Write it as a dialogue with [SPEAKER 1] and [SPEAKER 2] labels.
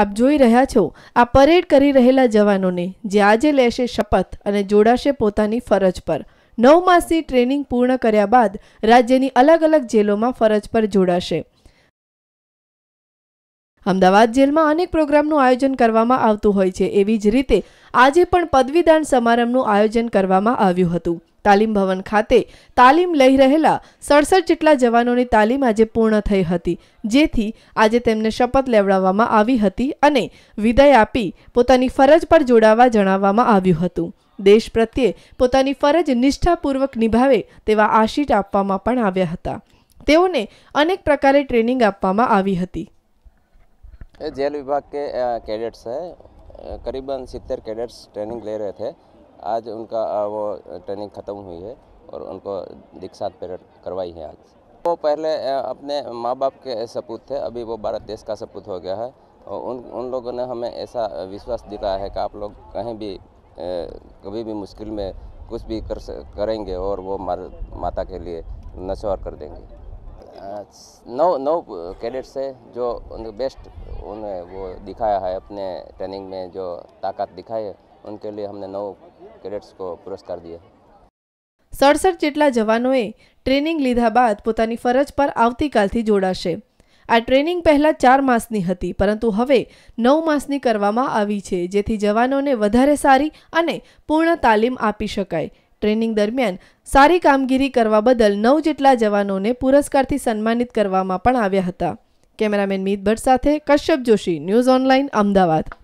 [SPEAKER 1] આપ જોઈ રહ્યા છો આ પરેડ કરી રહેલા જવાનોને જે આજે લેશે શપથ અને જોડાશે પોતાની ફરજ પર નવ માસની ટ્રેનિંગ પૂર્ણ કર્યા બાદ રાજ્યની અલગ અલગ જેલોમાં ફરજ પર જોડાશે અમદાવાદ જેલમાં અનેક પ્રોગ્રામનું આયોજન કરવામાં આવતું હોય છે એવી જ રીતે આજે પણ પદવીદાન સમારંભનું આયોજન કરવામાં આવ્યું હતું તાલીમ ભવન ખાતે તાલીમ લઈ રહેલા સડસઠ જેટલા જવાનોની તાલીમ આજે પૂર્ણ થઈ હતી જેથી આજે તેમને શપથ લેવડાવવામાં આવી હતી અને વિદાય આપી પોતાની ફરજ પર જોડાવા જણાવવામાં આવ્યું હતું દેશ પ્રત્યે પોતાની ફરજ નિષ્ઠાપૂર્વક નિભાવે તેવા આશીષ આપવામાં પણ આવ્યા હતા તેઓને અનેક પ્રકારે ટ્રેનિંગ આપવામાં આવી હતી
[SPEAKER 2] ये जेल विभाग के कैडेट्स हैं करीबन सितर कैडेट्स ट्रेनिंग ले रहे थे आज उनका वो ट्रेनिंग ख़त्म हुई है और उनको दीक्षांत परेड करवाई है आज वो पहले अपने माँ बाप के सपूत थे अभी वो भारत देश का सपूत हो गया है उन उन लोगों ने हमें ऐसा विश्वास दिलाया है कि आप लोग कहीं भी कभी भी मुश्किल में कुछ भी कर करेंगे और वो माता के लिए नशोर कर देंगे नौ नौ कैडेट्स है जो बेस्ट उन्हें वो दिखाया है अपने ट्रेनिंग में जो ताकत दिखाई है उनके लिए हमने नौ कैडेट्स को पुरस्कार दिए
[SPEAKER 1] સડસઠ જેટલા જવાનોએ ટ્રેનિંગ લીધા બાદ પોતાની ફરજ પર આવતીકાલથી જોડાશે આ ટ્રેનિંગ પહેલાં ચાર માસની હતી પરંતુ હવે નવ માસની કરવામાં આવી છે જેથી જવાનોને વધારે સારી અને પૂર્ણ તાલીમ આપી શકાય ટ્રેનિંગ દરમિયાન સારી કામગીરી કરવા બદલ નવ જેટલા જવાનોને પુરસ્કારથી સન્માનિત કરવામાં પણ આવ્યા હતા કેમેરામેન મીત ભટ્ટ સાથે કશ્યપ જોશી ન્યૂઝ ઓનલાઈન અમદાવાદ